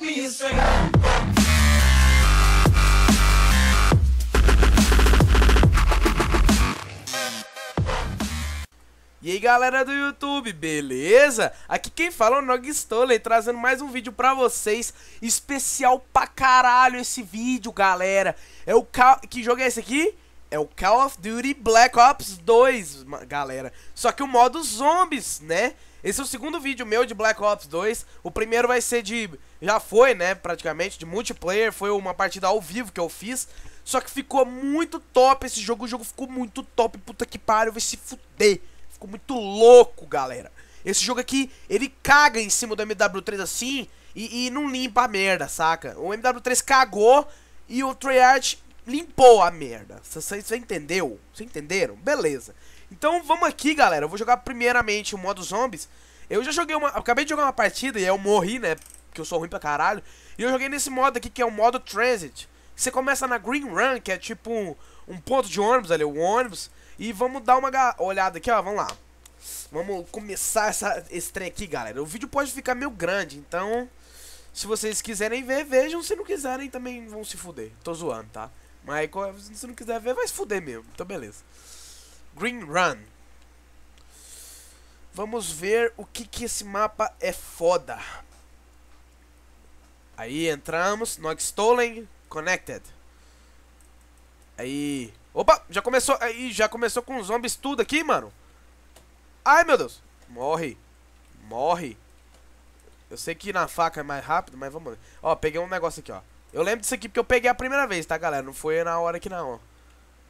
let me E aí galera do YouTube, beleza? Aqui quem fala é o Nog Stoller, trazendo mais um vídeo pra vocês Especial pra caralho esse vídeo, galera É o Que jogo é esse aqui? É o Call of Duty Black Ops 2, galera Só que o modo zombies, né? Esse é o segundo vídeo meu de Black Ops 2. O primeiro vai ser de. Já foi, né? Praticamente, de multiplayer. Foi uma partida ao vivo que eu fiz. Só que ficou muito top esse jogo. O jogo ficou muito top. Puta que pariu, vai se fuder. Ficou muito louco, galera. Esse jogo aqui, ele caga em cima do MW3 assim e, e não limpa a merda, saca? O MW3 cagou e o Treyarch limpou a merda. Você entendeu? Vocês entenderam? Beleza. Então vamos aqui, galera. Eu vou jogar primeiramente o modo zombies. Eu já joguei uma... Acabei de jogar uma partida e eu morri, né? Porque eu sou ruim pra caralho. E eu joguei nesse modo aqui, que é o modo transit. Você começa na Green Run, que é tipo um, um ponto de ônibus ali, o um ônibus. E vamos dar uma olhada aqui, ó. Vamos lá. Vamos começar essa, esse trem aqui, galera. O vídeo pode ficar meio grande, então... Se vocês quiserem ver, vejam. Se não quiserem, também vão se fuder. Tô zoando, tá? Mas se não quiser ver, vai se fuder mesmo. Então, beleza. Green Run. Vamos ver o que, que esse mapa é foda. Aí entramos, Nox Stolen, Connected. Aí... Opa, já começou, aí já começou com zombies tudo aqui, mano. Ai, meu Deus. Morre. Morre. Eu sei que na faca é mais rápido, mas vamos ver. Ó, peguei um negócio aqui, ó. Eu lembro disso aqui porque eu peguei a primeira vez, tá, galera? Não foi na hora aqui, não, ó.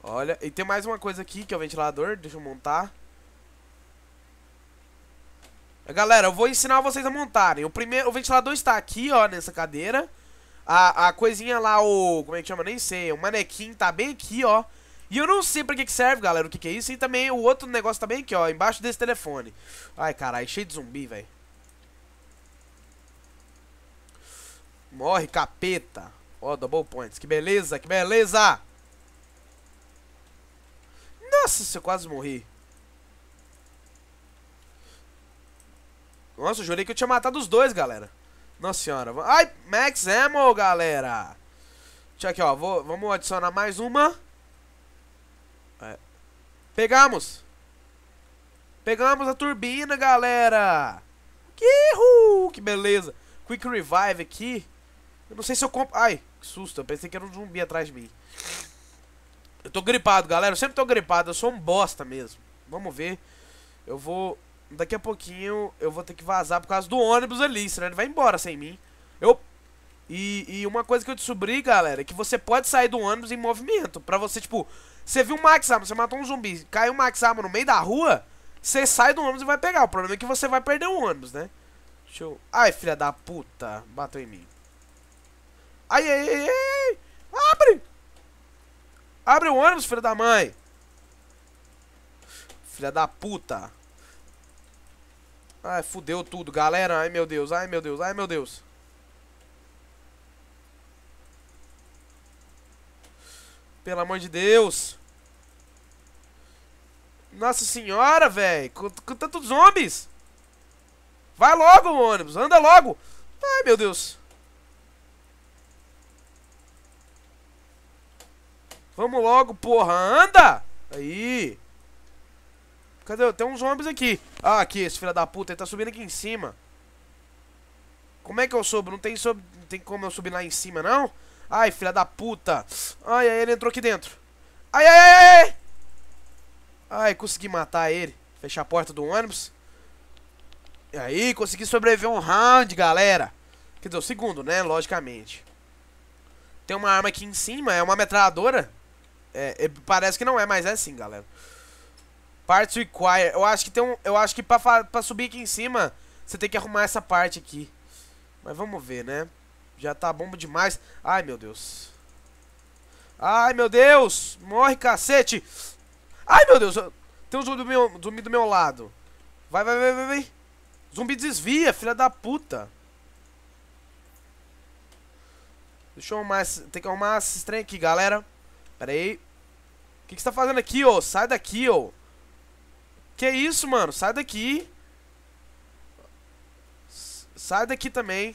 Olha, e tem mais uma coisa aqui, que é o ventilador. Deixa eu montar. Eh, galera, eu vou ensinar vocês a montarem. O primeiro, o ventilador está aqui, ó, nessa cadeira. A, a coisinha lá, o... Como é que chama? Nem sei. O manequim tá bem aqui, ó. E eu não sei pra que, que serve, galera, o que, que é isso. E também o outro negócio tá bem aqui, ó, embaixo desse telefone. Ai, caralho, cheio de zumbi, velho. Morre, capeta. Ó, double points. Que beleza, que beleza! Nossa, se eu quase morri. Nossa, eu jurei que eu tinha matado os dois, galera. Nossa senhora. Ai, Max Ammo, galera. Deixa aqui, ó. Vou, vamos adicionar mais uma. É. Pegamos. Pegamos a turbina, galera. Uhul, que beleza. Quick Revive aqui. Eu não sei se eu compro... Ai, que susto. Eu pensei que era um zumbi atrás de mim. Eu tô gripado, galera. Eu sempre tô gripado. Eu sou um bosta mesmo. Vamos ver. Eu vou... Daqui a pouquinho eu vou ter que vazar por causa do ônibus ali, senão ele vai embora sem mim. Eu... E, e uma coisa que eu descobri, galera, é que você pode sair do ônibus em movimento. Pra você, tipo... Você viu um Max Arma, você matou um zumbi, caiu um Max Arma no meio da rua, você sai do ônibus e vai pegar. O problema é que você vai perder o ônibus, né? Deixa eu... Ai, filha da puta. Bateu em mim. Ai, ai, ai, ai. Abre o ônibus, filha da mãe. Filha da puta. Ai, fudeu tudo, galera. Ai, meu Deus. Ai, meu Deus. Ai, meu Deus. Pelo amor de Deus. Nossa senhora, velho. Com, tantos zombies. Vai logo, ônibus. Anda logo. Ai, meu Deus. Vamos logo, porra. Anda! Aí. Cadê? Tem uns zombies aqui. Ah, aqui, esse filho da puta. Ele tá subindo aqui em cima. Como é que eu subo? Não tem, sob... não tem como eu subir lá em cima, não? Ai, filha da puta. Ai, ai, ele entrou aqui dentro. Ai, ai, ai, ai. Ai, consegui matar ele. Fechar a porta do ônibus. E aí, consegui sobreviver um round, galera. Quer dizer, o segundo, né? Logicamente. Tem uma arma aqui em cima, é uma metralhadora. É, é, parece que não é, mas é sim, galera. Parts require. Eu acho que tem um. Eu acho que pra, pra subir aqui em cima, você tem que arrumar essa parte aqui. Mas vamos ver, né? Já tá bomba demais. Ai, meu Deus. Ai, meu Deus! Morre, cacete! Ai, meu Deus! Tem um zumbi do meu, zumbi do meu lado. Vai, vai, vai, vai, vai. Zumbi desvia, filha da puta. Deixa eu arrumar... Tem que arrumar esse trem aqui, galera. Pera aí. O que, você tá fazendo aqui, ô? Sai daqui, ô. Que isso, mano? Sai daqui. Sai daqui também.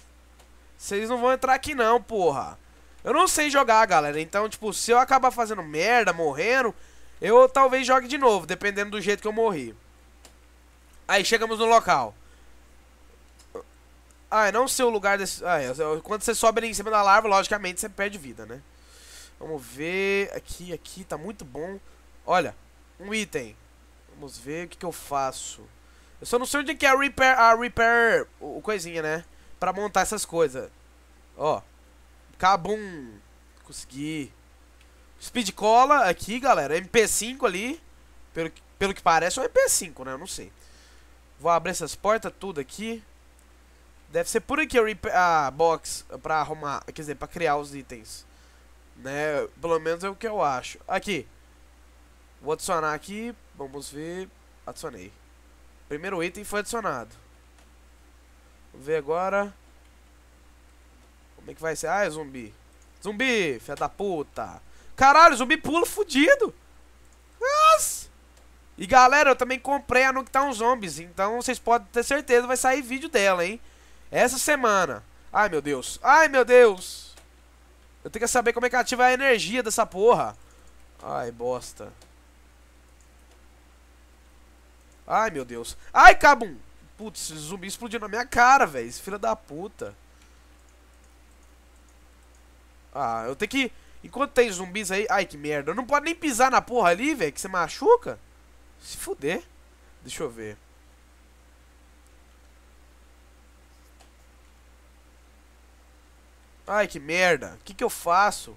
Vocês não vão entrar aqui não, porra. Eu não sei jogar, galera. Então, tipo, se eu acabar fazendo merda, morrendo, eu talvez jogue de novo, dependendo do jeito que eu morri. Aí, chegamos no local. Ah, eu é não sei o lugar desse... Ah, é. quando você sobe ali em cima da larva, logicamente você perde vida, né? Vamos ver. Aqui, aqui, tá muito bom. Olha, um item. Vamos ver o que, que eu faço. Eu só não sei onde é que é a repair, a repair, o, o coisinha, né? Pra montar essas coisas. Ó. Cabum. Consegui. Speed cola aqui, galera. MP5 ali. Pelo, pelo que parece, é um MP5, né? Eu não sei. Vou abrir essas portas tudo aqui. Deve ser por aqui a, a box pra arrumar, quer dizer, pra criar os itens. Né? Pelo menos é o que eu acho. Aqui. Vou adicionar aqui. Vamos ver. Adicionei. Primeiro item foi adicionado. Vamos ver agora. Como é que vai ser? é zumbi. Zumbi, filha da puta. Caralho, zumbi pula fudido. Nossa. E galera, eu também comprei a Nuketown Zombies. Então vocês podem ter certeza vai sair vídeo dela, hein? Essa semana. Ai, meu Deus. Ai, meu Deus. Eu tenho que saber como é que ativa a energia dessa porra. Ai, bosta. Ai, meu Deus. Ai, cabum. Putz, zumbi explodiu na minha cara, velho. Filha da puta. Ah, eu tenho que... Enquanto tem zumbis aí... Ai, que merda. Eu não pode nem pisar na porra ali, velho, que você machuca. Se fuder. Deixa eu ver. Ai, que merda. O que, que eu faço?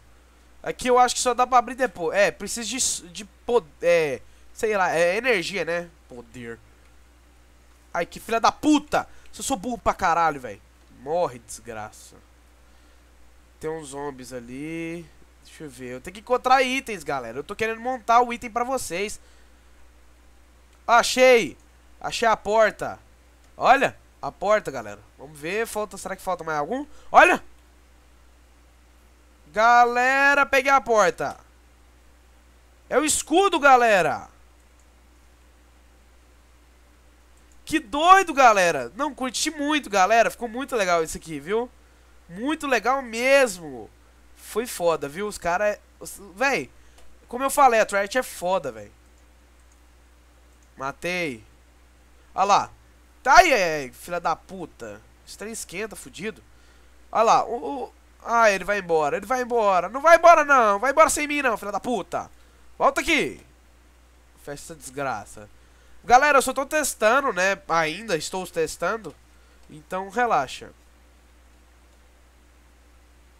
Aqui eu acho que só dá pra abrir depois. É, preciso de, de poder... É, sei lá, é energia, né? Poder. Ai, que filha da puta! Se eu sou burro pra caralho, velho. Morre, desgraça. Tem uns zombies ali. Deixa eu ver. Eu tenho que encontrar itens, galera. Eu tô querendo montar o item pra vocês. Achei! Achei a porta. Olha, a porta, galera. Vamos ver, falta... Será que falta mais algum? Olha! Galera, peguei a porta. É o escudo, galera. Que doido, galera. Não, curti muito, galera. Ficou muito legal isso aqui, viu? Muito legal mesmo. Foi foda, viu? Os caras... Véi, como eu falei, a Triart é foda, véi. Matei. Olha lá. Tá aí, é, filha da puta. Esse trem esquenta, fudido. Olha lá. o, ah, ele vai embora, ele vai embora. Não vai embora não, vai embora sem mim não, filha da puta. Volta aqui. Fecha essa desgraça. Galera, eu só tô testando, né? Ainda estou testando. Então relaxa.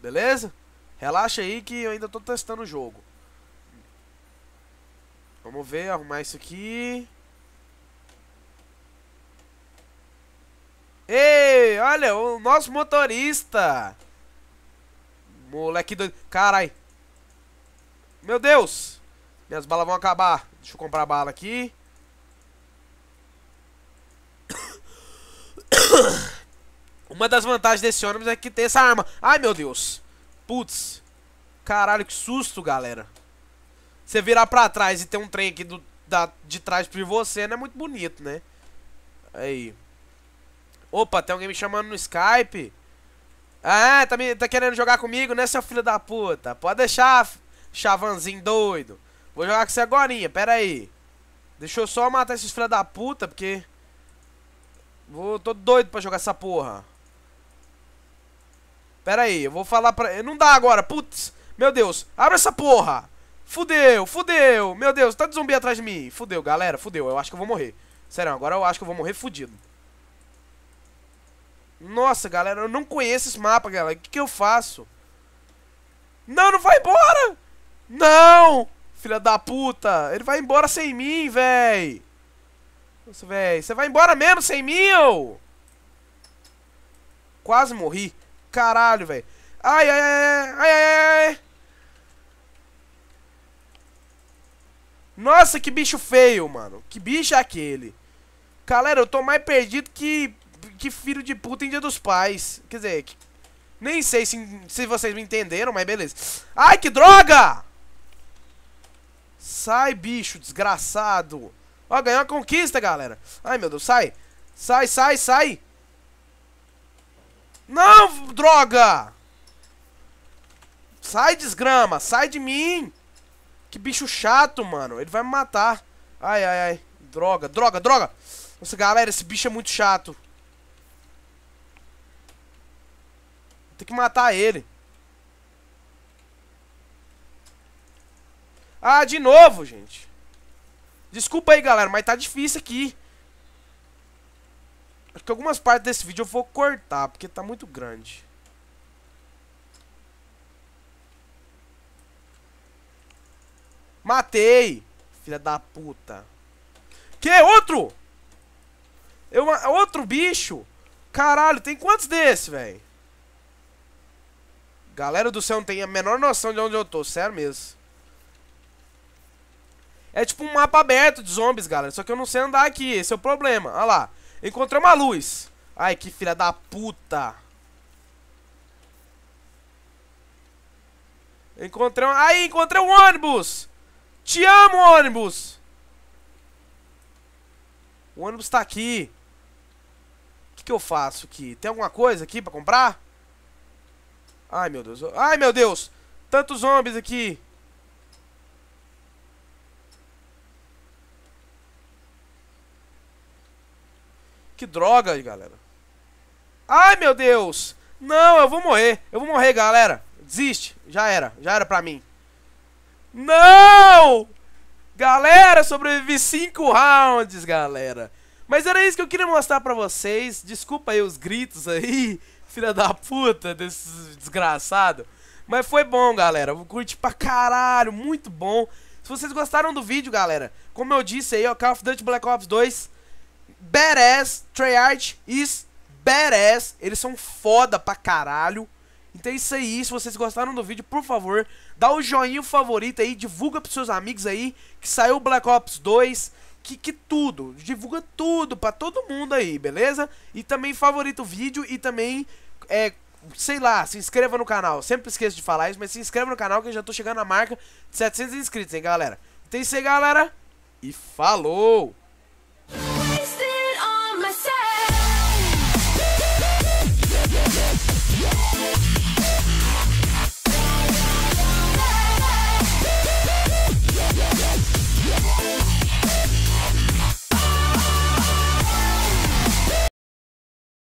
Beleza? Relaxa aí que eu ainda tô testando o jogo. Vamos ver, arrumar isso aqui. Ei, olha, o nosso motorista. Moleque doido. Carai. Meu Deus. Minhas balas vão acabar. Deixa eu comprar bala aqui. Uma das vantagens desse ônibus é que tem essa arma. Ai, meu Deus. Putz. Caralho, que susto, galera. Você virar pra trás e ter um trem aqui do, da, de trás por você não né, é muito bonito, né? Aí. Opa, tem alguém me chamando no Skype. Ah, tá, me, tá querendo jogar comigo, né, seu filho da puta? Pode deixar, chavanzinho doido. Vou jogar com você agora, pera aí. Deixa eu só matar esses filhos da puta, porque... Vou, tô doido pra jogar essa porra. Pera aí, eu vou falar pra... Eh, não dá agora, putz. Meu Deus, abre essa porra. Fudeu, fudeu. Meu Deus, tá de zumbi atrás de mim. Fudeu, galera, fudeu. Eu acho que eu vou morrer. Sério, agora eu acho que eu vou morrer fudido. Nossa, galera, eu não conheço esse mapa, galera. O que, que eu faço? Não, não vai embora! Não! Filha da puta! Ele vai embora sem mim, véi! Nossa, véi. Você vai embora mesmo sem mim, ô? Quase morri. Caralho, véi. Ai, ai, ai, ai, ai, ai. Nossa, que bicho feio, mano. Que bicho é aquele? Galera, eu tô mais perdido que que filho de puta em dia dos pais. Quer dizer, que, nem sei se, se vocês me entenderam, mas beleza. Ai, que droga! Sai, bicho, desgraçado. Ó, ganhou a conquista, galera. Ai, meu Deus, sai. Sai, sai, sai. Não, droga! Sai, desgrama. Sai de mim. Que bicho chato, mano. Ele vai me matar. Ai, ai, ai. Droga, droga, droga. Nossa, galera, esse bicho é muito chato. Tem que matar ele. Ah, de novo, gente. Desculpa aí, galera, mas tá difícil aqui. Acho que algumas partes desse vídeo eu vou cortar, porque tá muito grande. Matei! Filha da puta. Que? Outro? Eu, outro bicho? Caralho, tem quantos desse, velho? Galera do céu, não tem a menor noção de onde eu tô, sério mesmo. É tipo um mapa aberto de zombies, galera. Só que eu não sei andar aqui, esse é o problema. Olha lá, encontrei uma luz. Ai, que filha da puta. Encontrei um... Aí, encontrei um ônibus! Te amo, ônibus! O ônibus tá aqui. O que, que eu faço aqui? Tem alguma coisa aqui pra comprar? Ai, meu Deus. Ai, meu Deus. Tantos zombies aqui. Que droga, galera. Ai, meu Deus. Não, eu vou morrer. Eu vou morrer, galera. Desiste. Já era. Já era pra mim. Não! Galera, sobrevivi 5 rounds, galera. Mas era isso que eu queria mostrar pra vocês. Desculpa aí os gritos aí filha da puta desse desgraçado. Mas foi bom, galera. Eu curti pra caralho, muito bom. Se vocês gostaram do vídeo, galera, como eu disse aí, ó, Call of Duty Black Ops 2, badass, Treyarch is badass. Eles são foda pra caralho. Então é isso aí, se vocês gostaram do vídeo, por favor, dá o joinha favorito aí, divulga pros seus amigos aí, que saiu Black Ops 2, que, que tudo, divulga tudo pra todo mundo aí, beleza? E também favorita o vídeo e também é, sei lá, se inscreva no canal. Sempre esqueço de falar isso, mas se inscreva no canal que eu já tô chegando na marca de 700 inscritos, hein, galera. Então é isso aí, galera. E falou!